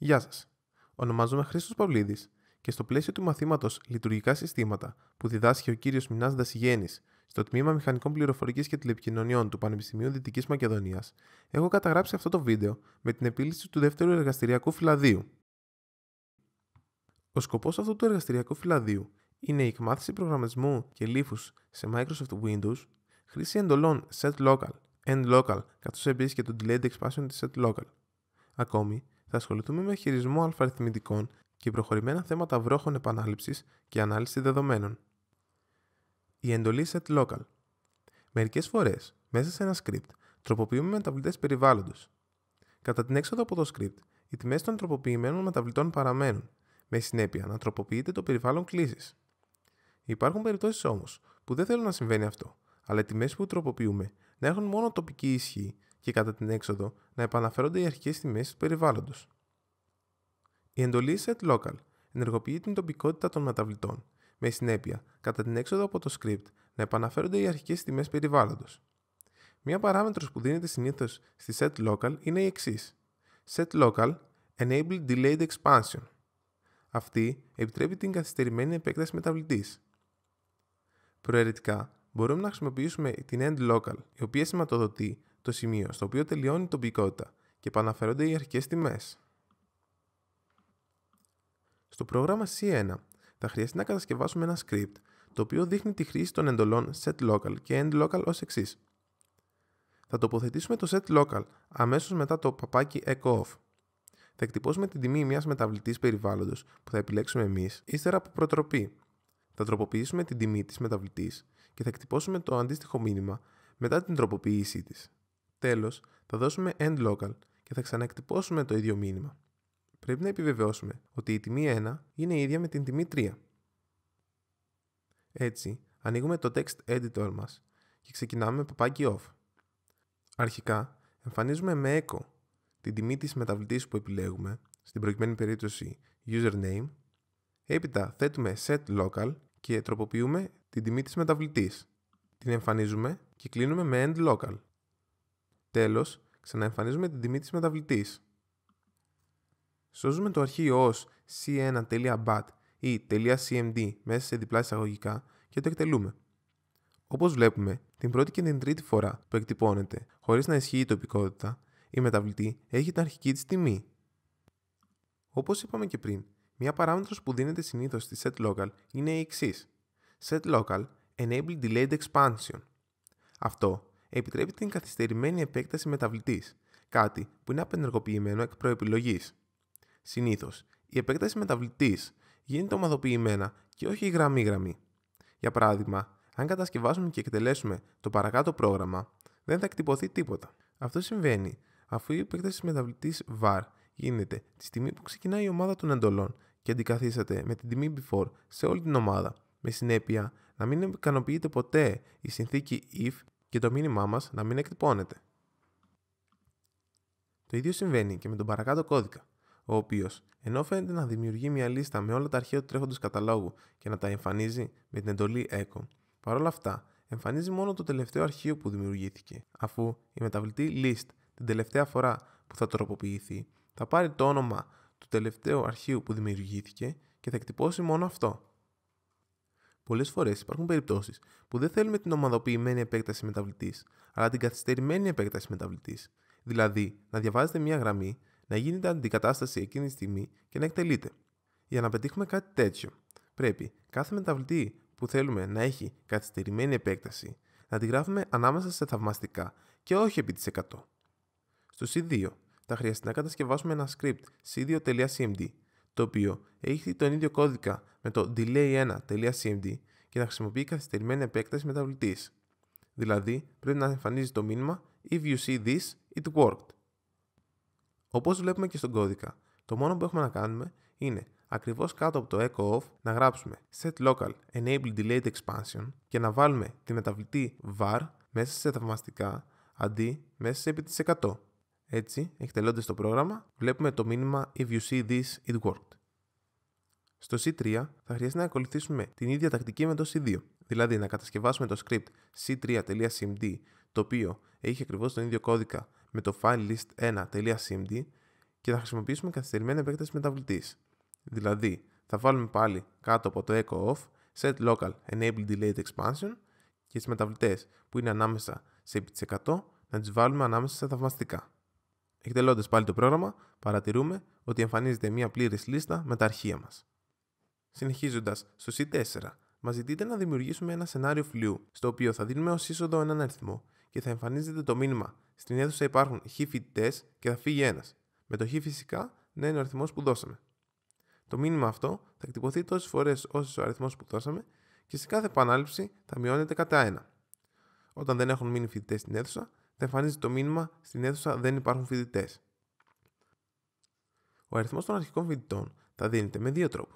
Γεια σας. Ονομάζομαι Χρήστος Παυλίδης και στο πλαίσιο του μαθήματος Λειτουργικά Συστήματα που διδάσκει ο κύριος Μινάς Δασιγέννη στο τμήμα Μηχανικών Πληροφορικής και Τηλεπικοινωνιών του Πανεπιστημίου Δυτικής Μακεδονίας, έχω καταγράψει αυτό το βίντεο με την επίλυση του δεύτερου εργαστηριακού φυλαδίου. Ο σκοπός αυτού του εργαστηριακού φυλαδίου είναι η εκμάθηση προγραμματισμού και λήφου σε Microsoft Windows, χρήση εντολών set local, end local, καθώς επίσης και του delayed expansion της set local. Ακόμη, θα ασχοληθούμε με χειρισμό αλφαριθμητικών και προχωρημένα θέματα βρόχων επανάληψης και ανάλυση δεδομένων. Η εντολή set local. Μερικές φορές, μέσα σε ένα script, τροποποιούμε μεταβλητές περιβάλλοντος. Κατά την έξοδο από το script, οι τιμές των τροποποιημένων μεταβλητών παραμένουν, με συνέπεια να τροποποιείται το περιβάλλον κλήση. Υπάρχουν περιπτώσεις όμως που δεν θέλω να συμβαίνει αυτό, αλλά οι τιμές που τροποποιούμε να έχουν μόνο τοπική ισχύ και κατά την έξοδο να επαναφέρονται οι αρχικές τιμές του περιβάλλοντος. Η εντολή Set Local ενεργοποιεί την τοπικότητα των μεταβλητών, με συνέπεια, κατά την έξοδο από το script, να επαναφέρονται οι αρχικές τιμές περιβάλλοντος. Μία παράμετρος που δίνεται συνήθως στη Set Local είναι η εξής. Set Local Enable Delayed Expansion. Αυτή επιτρέπει την καθυστερημένη επέκταση μεταβλητής. Προαιρετικά, μπορούμε να χρησιμοποιήσουμε την End Local, η οποία σηματοδοτεί το σημείο στο οποίο τελειώνει η τοπικότητα και επαναφέρονται οι αρχικές τιμές. Στο πρόγραμμα C1 θα χρειαστεί να κατασκευάσουμε ένα script το οποίο δείχνει τη χρήση των εντολών Set Local και End Local ως εξής. Θα τοποθετήσουμε το Set Local αμέσως μετά το παπάκι Off. Θα εκτυπώσουμε την τιμή μιας μεταβλητής περιβάλλοντος που θα επιλέξουμε εμείς ύστερα από προτροπή. Θα τροποποιήσουμε την τιμή της μεταβλητής και θα εκτυπώσουμε το αντίστοιχο μήνυμα μετά την τροποποίησή της. Τέλος, θα δώσουμε end local και θα ξαναεκτυπώσουμε το ίδιο μήνυμα. Πρέπει να επιβεβαιώσουμε ότι η τιμή 1 είναι ίδια με την τιμή 3. Έτσι, ανοίγουμε το text editor μας και ξεκινάμε με παπάκι off. Αρχικά, εμφανίζουμε με echo την τιμή της μεταβλητής που επιλέγουμε, στην προκειμένη περίπτωση username. Έπειτα θέτουμε set local και τροποποιούμε την τιμή της μεταβλητής. Την εμφανίζουμε και κλείνουμε με end local. Τέλος, ξαναεμφανίζουμε την τιμή της μεταβλητής. Σώζουμε το αρχείο ως c1.bat ή .cmd μέσα σε διπλά εισαγωγικά και το εκτελούμε. Όπως βλέπουμε, την πρώτη και την τρίτη φορά που εκτυπώνεται χωρίς να ισχύει η τοπικότητα, η μεταβλητή έχει την αρχική της τιμή. Όπως είπαμε και πριν, μια παράμετρος που δίνεται συνήθως στη set local είναι η εξής. Set local Enable Delayed Expansion. Αυτό επιτρέπει την καθυστερημένη επέκταση μεταβλητής, κάτι που είναι απενεργοποιημένο εκ προεπιλογής. Συνήθως, η επέκταση μεταβλητής γίνεται ομαδοποιημένα και όχι γραμμή-γραμμή. Για παράδειγμα, αν κατασκευάσουμε και εκτελέσουμε το παρακάτω πρόγραμμα, δεν θα εκτυπωθεί τίποτα. Αυτό συμβαίνει αφού η επέκταση μεταβλητής var γίνεται τη στιγμή που ξεκινάει η ομάδα των εντολών και αντικαθίσταται με την τιμή before σε όλη την ομάδα, με συνέπεια να μην ικανοποιείται ποτέ η συνθήκη if και το μήνυμά μας να μην εκτυπώνεται. Το ίδιο συμβαίνει και με τον παρακάτω κώδικα, ο οποίος, ενώ φαίνεται να δημιουργεί μια λίστα με όλα τα αρχεία του τρέχοντος καταλόγου και να τα εμφανίζει με την εντολή echo, παρόλα αυτά εμφανίζει μόνο το τελευταίο αρχείο που δημιουργήθηκε, αφού η μεταβλητή list την τελευταία φορά που θα τροποποιηθεί θα πάρει το όνομα του τελευταίου αρχείου που δημιουργήθηκε και θα εκτυπώσει μόνο αυτό. Πολλές φορές υπάρχουν περιπτώσεις που δεν θέλουμε την ομαδοποιημένη επέκταση μεταβλητής, αλλά την καθυστερημένη επέκταση μεταβλητής. Δηλαδή, να διαβάζετε μία γραμμή, να γίνεται αντικατάσταση εκείνη τη στιγμή και να εκτελείτε. Για να πετύχουμε κάτι τέτοιο, πρέπει κάθε μεταβλητή που θέλουμε να έχει καθυστερημένη επέκταση να τη γράφουμε ανάμεσα σε θαυμαστικά και όχι επί της 100. Στο C2 θα χρειαστεί να κατασκευάσουμε ένα script c2.cmd το οποίο έχει τον ίδιο κώδικα με το delay1.cmd και να χρησιμοποιεί καθυστερημένη επέκταση μεταβλητής. Δηλαδή, πρέπει να εμφανίζει το μήνυμα If you see this, it worked. Όπως βλέπουμε και στον κώδικα, το μόνο που έχουμε να κάνουμε είναι ακριβώς κάτω από το echo off να γράψουμε set local enable delayed expansion και να βάλουμε τη μεταβλητή var μέσα σε θαυμαστικά αντί μέσα σε επί 100. Έτσι, εκτελώντας το πρόγραμμα, βλέπουμε το μήνυμα If you see this, it worked. Στο C3 θα χρειαστεί να ακολουθήσουμε την ίδια τακτική με το C2, δηλαδή να κατασκευάσουμε το script c3.cmd το οποίο έχει ακριβώς τον ίδιο κώδικα με το file list 1cmd και θα χρησιμοποιήσουμε καθυστερημένη επέκταση μεταβλητής. Δηλαδή, θα βάλουμε πάλι κάτω από το echo off set local enable delayed expansion και τις μεταβλητές που είναι ανάμεσα σε επί 100 να τις βάλουμε ανάμεσα στα θαυμαστικά. Εκτελώντας πάλι το πρόγραμμα, παρατηρούμε ότι εμφανίζεται μια πλήρης λίστα με τα αρχεία μας. Συνεχίζοντας, στο C4 μας ζητείτε να δημιουργήσουμε ένα σενάριο φλοιού, στο οποίο θα δίνουμε ως είσοδο έναν αριθμό και θα εμφανίζεται το μήνυμα Στην αίθουσα υπάρχουν χ φοιτητές και θα φύγει ένας, με το χ φυσικά να είναι ο αριθμός που δώσαμε. Το μήνυμα αυτό θα εκτυπωθεί τόσες φορές όσε ο αριθμός που δώσαμε και σε κάθε επανάληψη θα μειώνεται κατά ένα. Όταν δεν έχουν μείνει φοιτητές στην αίθουσα, θα εμφανίζει το μήνυμα στην αίθουσα δεν υπάρχουν φοιτητές. Ο αριθμός των αρχικών φοιτητών θα δίνεται με δύο τρόπους.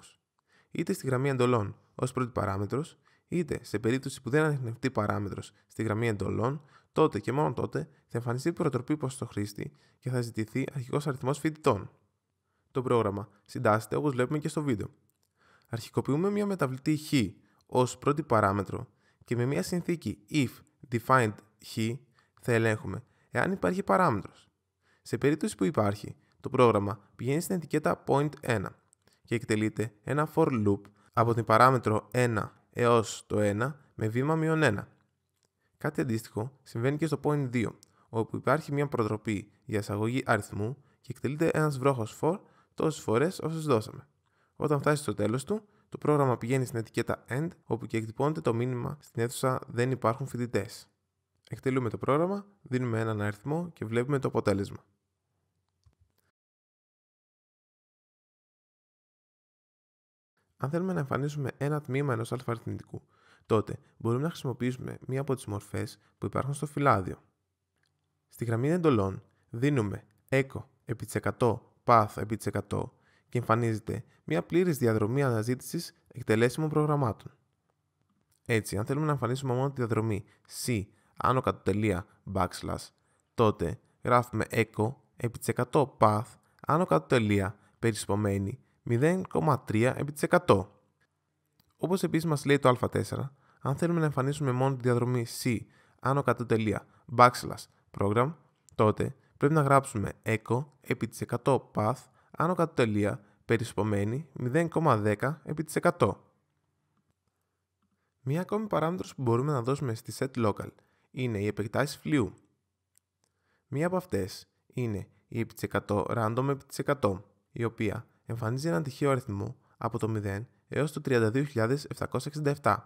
Είτε στη γραμμή εντολών ως πρώτη παράμετρος, είτε σε περίπτωση που δεν ανοιχνευτεί παράμετρος στη γραμμή εντολών, τότε και μόνο τότε θα εμφανιστεί η προτροπή προς το χρήστη και θα ζητηθεί αρχικός αριθμός φοιτητών. Το πρόγραμμα συντάσσεται όπως βλέπουμε και στο βίντεο. Αρχικοποιούμε μια μεταβλητή χ ως πρώτη παράμετρο και με μια συνθήκη if defined χ θα ελέγχουμε εάν υπάρχει παράμετρος. Σε περίπτωση που υπάρχει, το πρόγραμμα πηγαίνει στην ετικέτα point1 και εκτελείται ένα for loop από την παράμετρο 1 έως το 1 με βήμα μείον 1. Κάτι αντίστοιχο συμβαίνει και στο point 2, όπου υπάρχει μια προτροπή για εισαγωγή αριθμού και εκτελείται ένας βρόχος for τόσες φορές όσες δώσαμε. Όταν φτάσει στο τέλος του, το πρόγραμμα πηγαίνει στην ετικέτα end, όπου και εκτυπώνεται το μήνυμα στην αίθουσα Δεν υπάρχουν φοιτητές εκτελούμε το πρόγραμμα, δίνουμε έναν αριθμό και βλέπουμε το αποτέλεσμα. Αν θέλουμε να εμφανίσουμε ένα τμήμα ενός αλφαριθμητικού, τότε μπορούμε να χρησιμοποιήσουμε μία από τις μορφές που υπάρχουν στο φυλάδιο. Στη γραμμή εντολών δίνουμε echo επί της 100, path επί της 100 και εμφανίζεται μία πλήρης διαδρομή αναζήτησης εκτελέσιμων προγραμμάτων. Έτσι, αν θέλουμε να εμφανίσουμε μόνο τη διαδρομή C άνω κάτω τελεία backslash, τότε γράφουμε echo επί της 100 path άνω κάτω τελεία περισπομένη 0,3 επί της 100. Όπως επίσης μας λέει το α4, αν θέλουμε να εμφανίσουμε μόνο τη διαδρομή C άνω κάτω τελεία backslash program, τότε πρέπει να γράψουμε echo επί της 100 path άνω κάτω τελεία περισπομένη 0,10 επί της 100. Μία ακόμη παράμετρος που μπορούμε να δώσουμε στη set local είναι οι επεκτάσεις φλοιού. Μία από αυτές είναι η επί 100 random επί 100, η οποία εμφανίζει έναν τυχαίο αριθμό από το 0 έως το 32.767.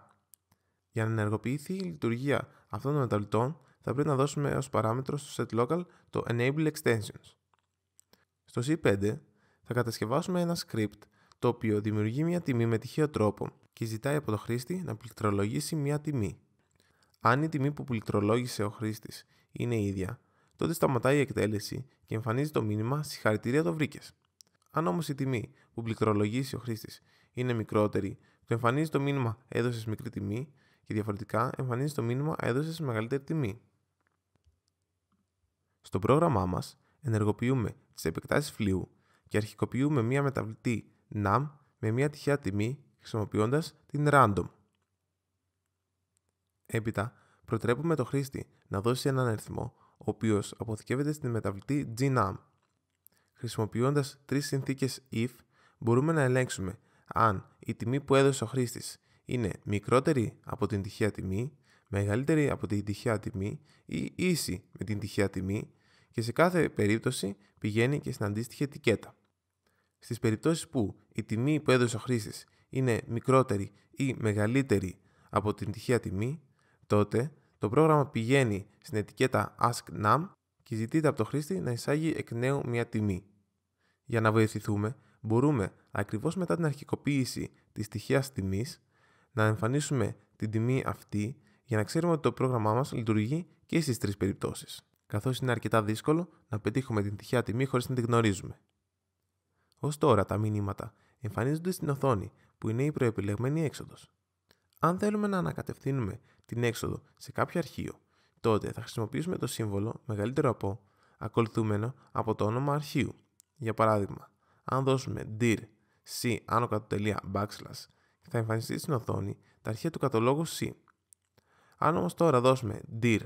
Για να ενεργοποιηθεί η λειτουργία αυτών των μεταβλητών, θα πρέπει να δώσουμε ως παράμετρο στο Local το Enable Extensions. Στο C5 θα κατασκευάσουμε ένα script το οποίο δημιουργεί μια τιμή με τυχαίο τρόπο και ζητάει από το χρήστη να πληκτρολογήσει μια τιμή. Αν η τιμή που πληκτρολόγησε ο χρήστης είναι ίδια, τότε σταματάει η εκτέλεση και εμφανίζει το μήνυμα Συγχαρητήρια, το βρήκες. Αν όμως η τιμή που πληκτρολογήσει ο χρήστης είναι μικρότερη, το εμφανίζει το μήνυμα Έδωσες μικρή τιμή και διαφορετικά εμφανίζει το μήνυμα Έδωσες μεγαλύτερη τιμή. Στο πρόγραμμά μας ενεργοποιούμε τις επεκτάσεις φλοιού και αρχικοποιούμε μία μεταβλητή NAM με μία τυχαία τιμή χρησιμοποιώντας την random. Έπειτα, προτρέπουμε το χρήστη να δώσει έναν αριθμό, ο οποίος αποθηκεύεται στην μεταβλητή gnam. Χρησιμοποιώντας τρεις συνθήκες if, μπορούμε να ελέγξουμε αν η τιμή που έδωσε ο χρήστης είναι μικρότερη από την τυχαία τιμή, μεγαλύτερη από την τυχαία τιμή ή ίση με την τυχαία τιμή και σε κάθε περίπτωση πηγαίνει και στην αντίστοιχη ετικέτα. Στις περιπτώσεις που η τιμή που έδωσε ο χρήστης είναι μικρότερη ή μεγαλύτερη από την τυχαία τιμή, τότε το πρόγραμμα πηγαίνει στην ετικέτα Ask Nam και ζητείται από το χρήστη να εισάγει εκ νέου μια τιμή. Για να βοηθηθούμε, μπορούμε ακριβώς μετά την αρχικοποίηση της τυχαίας τιμής να εμφανίσουμε την τιμή αυτή για να ξέρουμε ότι το πρόγραμμά μας λειτουργεί και στις τρεις περιπτώσεις, καθώς είναι αρκετά δύσκολο να πετύχουμε την τυχαία τιμή χωρίς να την γνωρίζουμε. Ως τώρα τα μηνύματα εμφανίζονται στην οθόνη που είναι η προεπιλεγμένη έξοδος. Αν θέλουμε να ανακατευθύνουμε την έξοδο σε κάποιο αρχείο, τότε θα χρησιμοποιήσουμε το σύμβολο μεγαλύτερο από ακολουθούμενο από το όνομα αρχείου. Για παράδειγμα, αν δώσουμε dir c άνω κάτω τελεία backslash, θα εμφανιστεί στην οθόνη τα αρχεία του καταλόγου c. Αν όμως τώρα δώσουμε dir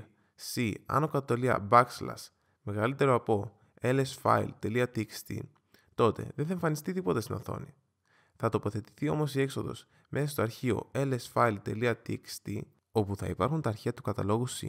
c άνω κάτω backslash μεγαλύτερο από lsfile.txt, τότε δεν θα εμφανιστεί τίποτα στην οθόνη. Θα τοποθετηθεί όμως η έξοδος μέσα στο αρχείο lsfile.txt όπου θα υπάρχουν τα αρχεία του καταλόγου C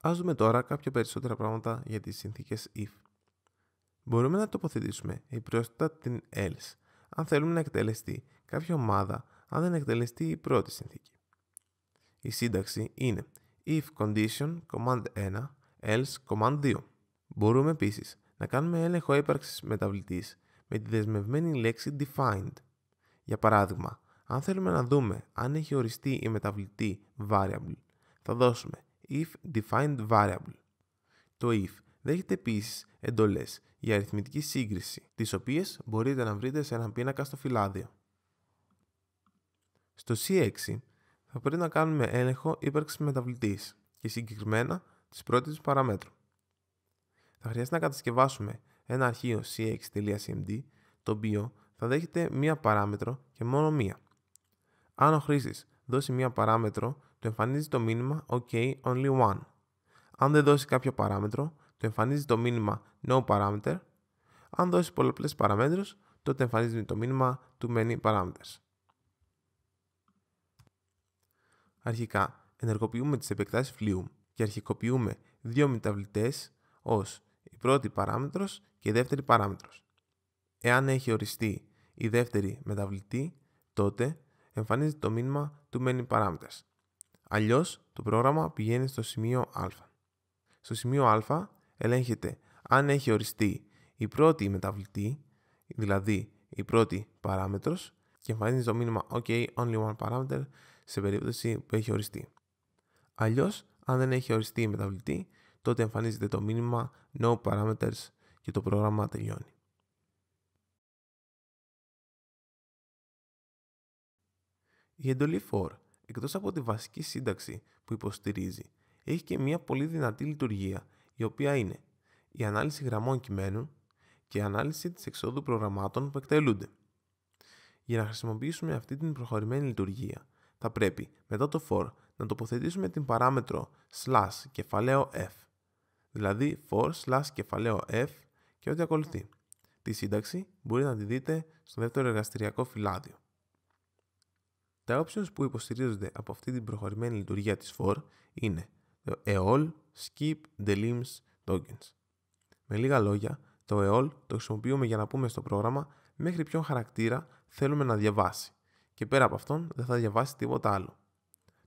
Ας δούμε τώρα κάποια περισσότερα πράγματα για τις συνθήκες if. Μπορούμε να τοποθετήσουμε η πρόσθετα την else αν θέλουμε να εκτελεστεί κάποια ομάδα αν δεν εκτελεστεί η πρώτη συνθήκη. Η σύνταξη είναι if condition command 1 else command 2. Μπορούμε επίσης να κάνουμε έλεγχο ύπαρξης μεταβλητής με τη δεσμευμένη λέξη defined. Για παράδειγμα, αν θέλουμε να δούμε αν έχει οριστεί η μεταβλητή variable, θα δώσουμε if defined variable. Το if δέχεται επίσης εντολές για αριθμητική σύγκριση, τις οποίες μπορείτε να βρείτε σε έναν πίνακα στο φυλάδιο. Στο C6 θα πρέπει να κάνουμε έλεγχο ύπαρξης μεταβλητής και συγκεκριμένα της πρώτης τους παραμέτρου. Θα χρειαστεί να κατασκευάσουμε ένα αρχείο cx.cmd το οποίο θα δέχεται μία παράμετρο και μόνο μία. Αν ο χρήστης δώσει μία παράμετρο του εμφανίζεις το μήνυμα OK only one. Αν δεν δώσει κάποιο παράμετρο, του εμφανίζεις το μήνυμα no parameter. Αν δώσει πολλαπλές παραμέτρους, τότε εμφανίζεις το μήνυμα too many parameters. Αρχικά, ενεργοποιούμε τις επεκτάσεις φλοιού και αρχικοποιούμε δύο μεταβλητές ως η πρώτη παράμετρος και η δεύτερη παράμετρος. Εάν έχει οριστεί η δεύτερη μεταβλητή, τότε εμφανίζεται το μήνυμα του many parameters. Αλλιώς το πρόγραμμα πηγαίνει στο σημείο Α. Στο σημείο Α ελέγχεται αν έχει οριστεί η πρώτη μεταβλητή, δηλαδή η πρώτη παράμετρος και εμφανίζει το μήνυμα OK, only one parameter σε περίπτωση που έχει οριστεί. Αλλιώς, αν δεν έχει οριστεί η μεταβλητή, τότε εμφανίζεται το μήνυμα No parameters και το πρόγραμμα τελειώνει. Η εντολή 4 εκτός από τη βασική σύνταξη που υποστηρίζει, έχει και μια πολύ δυνατή λειτουργία, η οποία είναι η ανάλυση γραμμών κειμένου και η ανάλυση της εξόδου προγραμμάτων που εκτελούνται. Για να χρησιμοποιήσουμε αυτή την προχωρημένη λειτουργία, θα πρέπει μετά το for να τοποθετήσουμε την παράμετρο slash κεφαλαίο f, δηλαδή for slash κεφαλαίο f και ό,τι ακολουθεί. Τη σύνταξη μπορείτε να τη δείτε στο δεύτερο εργαστηριακό φυλάδιο. Τα options που υποστηρίζονται από αυτή την προχωρημένη λειτουργία της FOR είναι το EOL, Skip, Delims, Tokens. Με λίγα λόγια, το EOL το χρησιμοποιούμε για να πούμε στο πρόγραμμα μέχρι ποιον χαρακτήρα θέλουμε να διαβάσει και πέρα από αυτόν δεν θα διαβάσει τίποτα άλλο.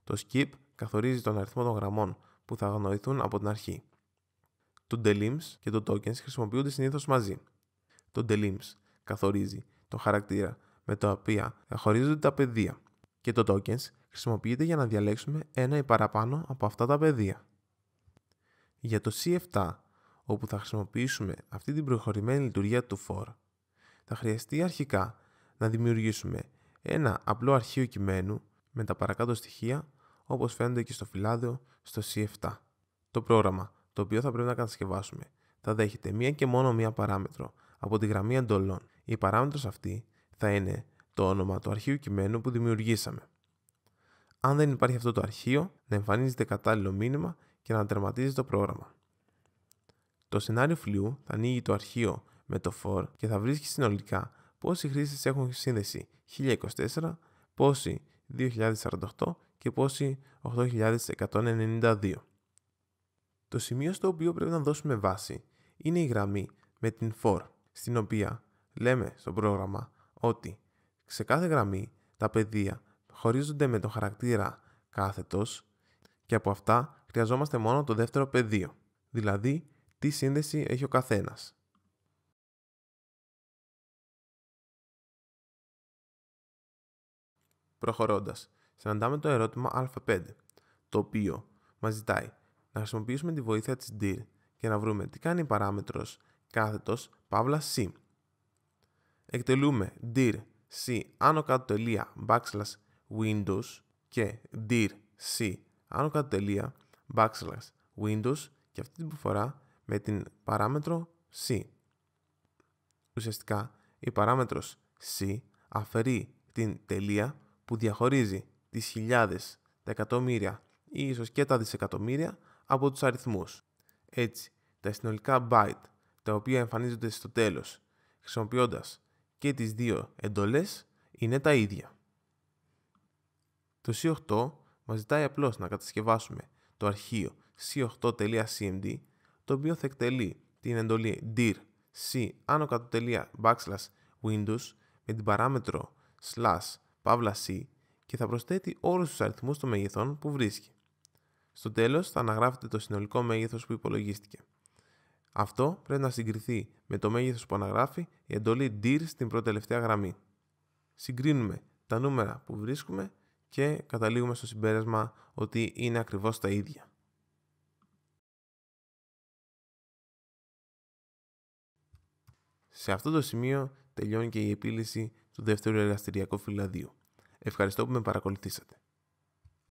Το skip καθορίζει τον αριθμό των γραμμών που θα αγνοηθούν από την αρχή. Το delims και το tokens χρησιμοποιούνται συνήθως μαζί. Το delims καθορίζει τον χαρακτήρα με το οποίο χωρίζονται τα πεδία και το tokens χρησιμοποιείται για να διαλέξουμε ένα ή παραπάνω από αυτά τα πεδία. Για το C7, όπου θα χρησιμοποιήσουμε αυτή την προχωρημένη λειτουργία του for, θα χρειαστεί αρχικά να δημιουργήσουμε ένα απλό αρχείο κειμένου με τα παρακάτω στοιχεία, όπως φαίνεται και στο φυλάδιο στο C7. Το πρόγραμμα το οποίο θα πρέπει να κατασκευάσουμε θα δέχεται μία και μόνο μία παράμετρο από τη γραμμή εντολών. Η παράμετρος αυτή θα είναι το όνομα του αρχείου κειμένου που δημιουργήσαμε. Αν δεν υπάρχει αυτό το αρχείο, να εμφανίζεται κατάλληλο μήνυμα και να τερματίζει το πρόγραμμα. Το σενάριο φλοιού θα ανοίγει το αρχείο με το for και θα βρίσκει συνολικά πόσοι χρήστες έχουν σύνδεση 1024, πόσοι 2048 και πόσοι 8192. Το σημείο στο οποίο πρέπει να δώσουμε βάση είναι η γραμμή με την for, στην οποία λέμε στο πρόγραμμα ότι σε κάθε γραμμή τα πεδία χωρίζονται με το χαρακτήρα κάθετος και από αυτά χρειαζόμαστε μόνο το δεύτερο πεδίο, δηλαδή τι σύνδεση έχει ο καθένας. Προχωρώντας, συναντάμε το ερώτημα α5, το οποίο μας ζητάει να χρησιμοποιήσουμε τη βοήθεια της dir και να βρούμε τι κάνει η παράμετρος κάθετος παύλα c. Εκτελούμε dir c άνω κάτω τελεία backslash windows και dir c άνω τελεία backslash windows και αυτή την προφορά με την παράμετρο c. Ουσιαστικά η παράμετρος c αφαιρεί την τελεία που διαχωρίζει τις χιλιάδες, τα εκατομμύρια ή ίσως και τα δισεκατομμύρια από τους αριθμούς. Έτσι, τα συνολικά byte τα οποία εμφανίζονται στο τέλος χρησιμοποιώντας και τις δύο εντολές είναι τα ίδια. Το C8 μας ζητάει απλώς να κατασκευάσουμε το αρχείο c8.cmd το οποίο θα εκτελεί την εντολή dir c windows με την παράμετρο slash c και θα προσθέτει όλους τους αριθμούς των μεγεθών που βρίσκει. Στο τέλος θα αναγράφεται το συνολικό μέγεθος που υπολογίστηκε. Αυτό πρέπει να συγκριθεί με το μέγεθος που αναγράφει η εντολή DIR στην προτελευταία γραμμή. Συγκρίνουμε τα νούμερα που βρίσκουμε και καταλήγουμε στο συμπέρασμα ότι είναι ακριβώς τα ίδια. Σε αυτό το σημείο τελειώνει και η επίλυση του δεύτερου εργαστηριακού φυλαδίου. Ευχαριστώ που με παρακολουθήσατε.